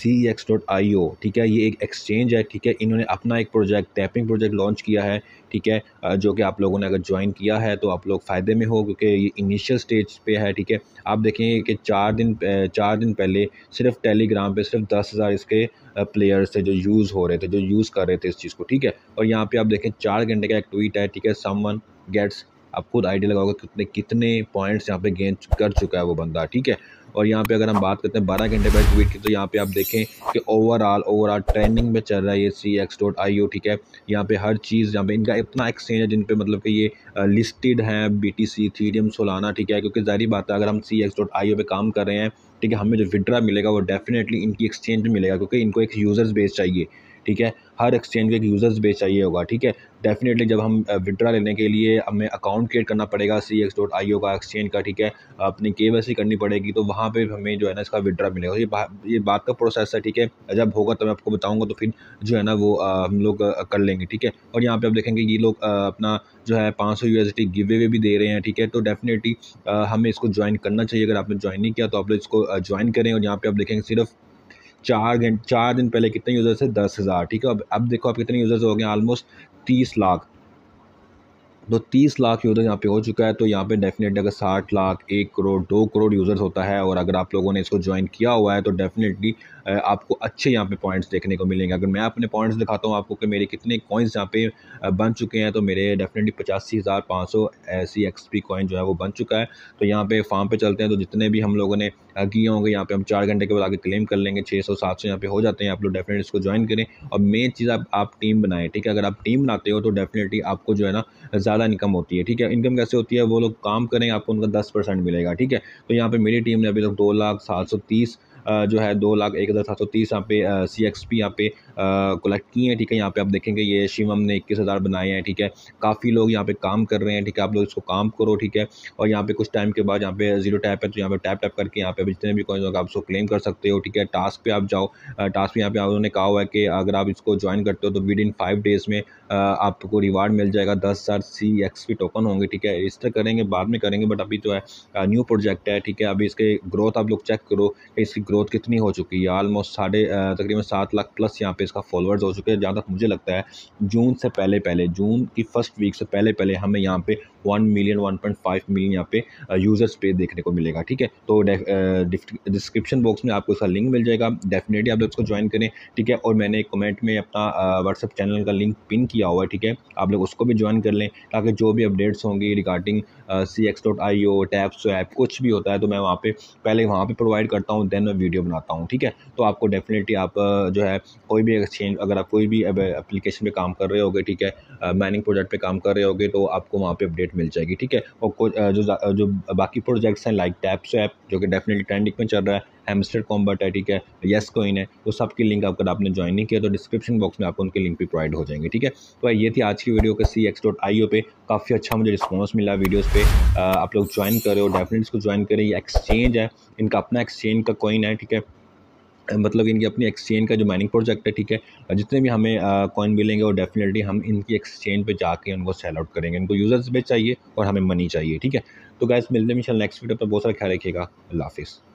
C X dot I ओ ठीक है ये एक एक्सचेंज है ठीक है इन्होंने अपना एक प्रोजेक्ट टैपिंग प्रोजेक्ट लॉन्च किया है ठीक है जो कि आप लोगों ने अगर ज्वाइन किया है तो आप लोग फ़ायदे में हो क्योंकि ये इनिशियल स्टेज पे है ठीक है आप देखेंगे कि चार दिन चार दिन पहले सिर्फ टेलीग्राम पे सिर्फ दस हज़ार इसके प्लेयर्स थे जो यूज़ हो रहे थे जो यूज़ कर रहे थे इस चीज़ को ठीक है और यहाँ पर आप देखें चार घंटे का एक ट्वीट है ठीक है वन गेट्स आप खुद आइडिया लगाओगे कितने कितने पॉइंट्स यहाँ पे गेन कर चुका है वो बंदा ठीक है और यहाँ पे अगर हम बात करते हैं बारह घंटे पर ट्वीट की तो यहाँ पे आप देखें कि ओवरऑल ओवरऑल ट्रेंडिंग में चल रहा है ये सी एक्स डॉट आई ओ ठीक है यहाँ पे हर चीज़ यहाँ पे इनका इतना एक्सचेंज है जिन पे मतलब कि ये लिस्टेड है बी टी सी थीडियम सोलाना ठीक है क्योंकि जारी बात है अगर हम सी एक्स डॉट आई ओ पे काम कर रहे हैं ठीक है हमें जो विड्रा मिलेगा वो डेफिनेटली इनकी एक्सचेंज में मिलेगा क्योंकि इनको एक यूज़र्स बेस चाहिए ठीक है हर एक्सचेंज के एक यूज़र्स बेस चाहिए होगा ठीक है डेफिनेटली जब हम विड्रा लेने के लिए हमें अकाउंट क्रिएट करना पड़ेगा सी एक्स डॉट आई ओ का एक्सचेंज का ठीक है अपनी के वाई करनी पड़ेगी तो वहाँ पे हमें जो है ना इसका विड्रा मिलेगा ये बा, ये बात का प्रोसेस है ठीक है जब होगा तो मैं आपको बताऊँगा तो फिर जो है ना वो आ, हम लोग कर लेंगे ठीक है और यहाँ पर आप देखेंगे ये लोग अपना जो है पाँच सौ यू गिव वे भी दे रहे हैं ठीक है तो डेफिनेटली हमें इसको ज्वाइन करना चाहिए अगर आपने ज्वाइन नहीं किया तो आप लोग इसको ज्वाइन करें और यहाँ पर आप देखेंगे सिर्फ चार घंटे चार दिन पहले कितने यूज़र्स थे दस हज़ार ठीक है अब अब देखो आप कितने यूज़र्स हो गए आलमोस्ट तीस लाख तो तीस लाख यूज़र्स यहाँ पे हो चुका है तो यहाँ पे डेफिनेटली अगर साठ लाख एक करोड़ दो करोड़ यूज़र्स होता है और अगर आप लोगों ने इसको ज्वाइन किया हुआ है तो डेफिनेटली आपको अच्छे यहाँ पे पॉइंट्स देखने को मिलेंगे अगर मैं अपने पॉइंट्स दिखाता हूँ आपको कि मेरे कितने कॉइन्स यहाँ पे बन चुके हैं तो मेरे डेफिनेटली पचासी हज़ार पाँच सौ ऐसी एक्सपी कॉइन जो है वो बन चुका है तो यहाँ पे फार्म पे चलते हैं तो जितने भी हम लोगों ने किए होंगे यहाँ पे हम चार घंटे के बाद आगे क्लेम कर लेंगे छः सौ सात सौ यहाँ पे हो जाते हैं आप लोग डेफिनेटली इसको ज्वाइन करें और मेन चीज़ आप आप टीम बनाएं ठीक है अगर आप टीम बनाते हो तो डेफिनेटली आपको जो है ना ज़्यादा इनकम होती है ठीक है इनकम कैसे होती है वो लोग काम करें आपको उनका दस परसेंट मिलेगा ठीक है तो यहाँ पर मेरी टीम ने अभी तक दो लाख सात सौ तीस जो है दो लाख एक हज़ार सात सौ तीस यहाँ पे सी एक्स पी यहाँ पे कलेक्ट किए हैं ठीक है यहाँ पे आप देखेंगे ये शिवम ने इक्कीस हज़ार बनाए हैं ठीक है काफ़ी लोग यहाँ पे काम कर रहे हैं ठीक है आप लोग इसको काम करो ठीक है और यहाँ पे कुछ टाइम के बाद यहाँ पे जीरो टैप है तो यहाँ पे टैप टैप करके यहाँ पे जितने भी कॉइन आप उसको क्लेम कर सकते हो ठीक है टास्क पे आप जाओ टास्क पे यहाँ पे उन्होंने कहा हुआ है कि अगर आप इसको ज्वाइन करते हो तो विद इन फाइव डेज़ में आपको रिवार्ड मिल जाएगा दस हज़ार सी एक्स पी टोकन होंगे ठीक है इस तरह करेंगे बाद में करेंगे बट अभी जो तो है न्यू प्रोजेक्ट है ठीक है अभी इसके ग्रोथ आप लोग चेक करो इसकी ग्रोथ कितनी हो चुकी है ऑलमोस्ट साढ़े तकरीबन सात लाख प्लस यहाँ पे इसका फॉलोअर्स हो चुके हैं जहाँ तक मुझे लगता है जून से पहले पहले जून की फ़र्स्ट वीक से पहले पहले हमें यहाँ पे one million one point five million यहाँ पे यूज़र्स uh, पे देखने को मिलेगा ठीक है तो डिस्क्रिप्शन बॉक्स uh, में आपको इसका लिंक मिल जाएगा डेफिनेटली आप लोग इसको ज्वाइन करें ठीक है और मैंने कमेंट में अपना व्हाट्सअप uh, चैनल का लिंक पिन किया हुआ है ठीक है आप लोग उसको भी ज्वाइन कर लें ताकि जो भी अपडेट्स होंगी regarding C X dot I O taps app कुछ भी होता है तो मैं वहाँ पर पहले वहाँ पर प्रोवाइड करता हूँ देन मैं वीडियो बनाता हूँ ठीक है तो आपको डेफिनेटली आप जो है कोई भी एक्सचेंज अगर आप कोई भी एप्लीकेशन पर काम कर रहे होगे ठीक है माइनिंग प्रोजेक्ट पर काम कर रहे होगे तो आपको वहाँ पर अपडेट अपडेट मिल जाएगी ठीक है और जो जो बाकी प्रोजेक्ट्स हैं लाइक टैप्स ऐप जो कि डेफिनेटली ट्रेंडिंग में चल रहा है हेमस्टर कॉम्बट है ठीक है येस कोइन है वो सबकी लिंक अगर आपने ज्वाइन नहीं किया तो डिस्क्रिप्शन बॉक्स में आपको उनके लिंक भी प्रोवाइड हो जाएंगे ठीक है तो ये थी आज की वीडियो के सी एक्स डॉट आई ओ पे काफ़ी अच्छा मुझे रिस्पॉन्स मिला वीडियोज़ पे आप लोग ज्वाइन करें और डेफिनेट इसको ज्वाइन करें ये एक्सचेंज है इनका अपना एक्सचेंज का कोइन है ठीक है मतलब इनकी अपनी एक्सचेंज का जो माइनिंग प्रोजेक्ट है ठीक है जितने भी हमें कॉइन मिलेंगे वो डेफिनेटली हम इनकी एक्सचेंज पे जाके उनको सेल आउट करेंगे इनको यूजर्स भी चाहिए और हमें मनी चाहिए ठीक है तो गैस मिलते हैं इंशाल्लाह नेक्स्ट वीडियो पर बहुत सारा ख्याल रखिएगा अल्लाह हाफिज़